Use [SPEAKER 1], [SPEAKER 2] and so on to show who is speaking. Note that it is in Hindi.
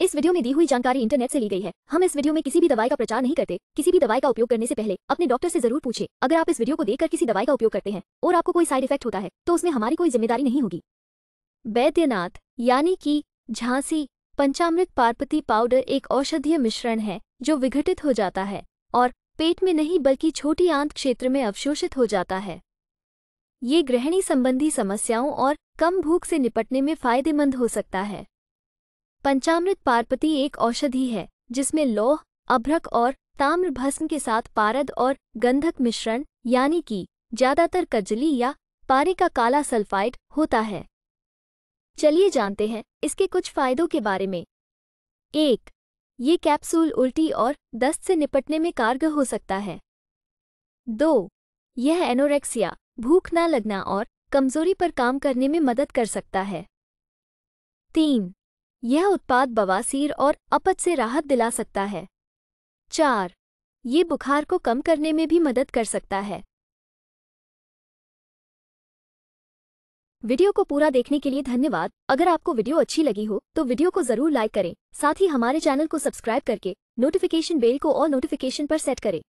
[SPEAKER 1] इस वीडियो में दी हुई जानकारी इंटरनेट से ली गई है हम इस वीडियो में किसी भी दवाई का प्रचार नहीं करते किसी भी दवाई का उपयोग करने से पहले अपने डॉक्टर से जरूर पूछे अगर आप इस वीडियो को देखकर किसी दवाई का उपयोग करते हैं और आपको कोई साइड इफेक्ट होता है तो उसमें हमारी कोई जिम्मेदारी नहीं होगी वैद्यनाथ यानी कि झांसी पंचामृत पार्पती पाउडर एक औषधीय मिश्रण है जो विघटित हो जाता है और पेट में नहीं बल्कि छोटी आंत क्षेत्र में अवशोषित हो जाता है ये ग्रहणी संबंधी समस्याओं और कम भूख से निपटने में फायदेमंद हो सकता है पंचामृत पार्पती एक औषधि है जिसमें लोह अभ्रक और ताम्र भस्म के साथ पारद और गंधक मिश्रण यानी कि ज्यादातर कजली या पारे का काला सल्फाइड होता है चलिए जानते हैं इसके कुछ फायदों के बारे में एक ये कैप्सूल उल्टी और दस्त से निपटने में कारगर हो सकता है दो यह एनोरेक्सिया भूख न लगना और कमजोरी पर काम करने में मदद कर सकता है तीन यह उत्पाद बवासीर और अपच से राहत दिला सकता है चार ये बुखार को कम
[SPEAKER 2] करने में भी मदद कर सकता है
[SPEAKER 1] वीडियो को पूरा देखने के लिए धन्यवाद अगर आपको वीडियो अच्छी लगी हो तो वीडियो को जरूर लाइक करें साथ ही हमारे चैनल को सब्सक्राइब करके नोटिफिकेशन बेल को और नोटिफिकेशन पर सेट करें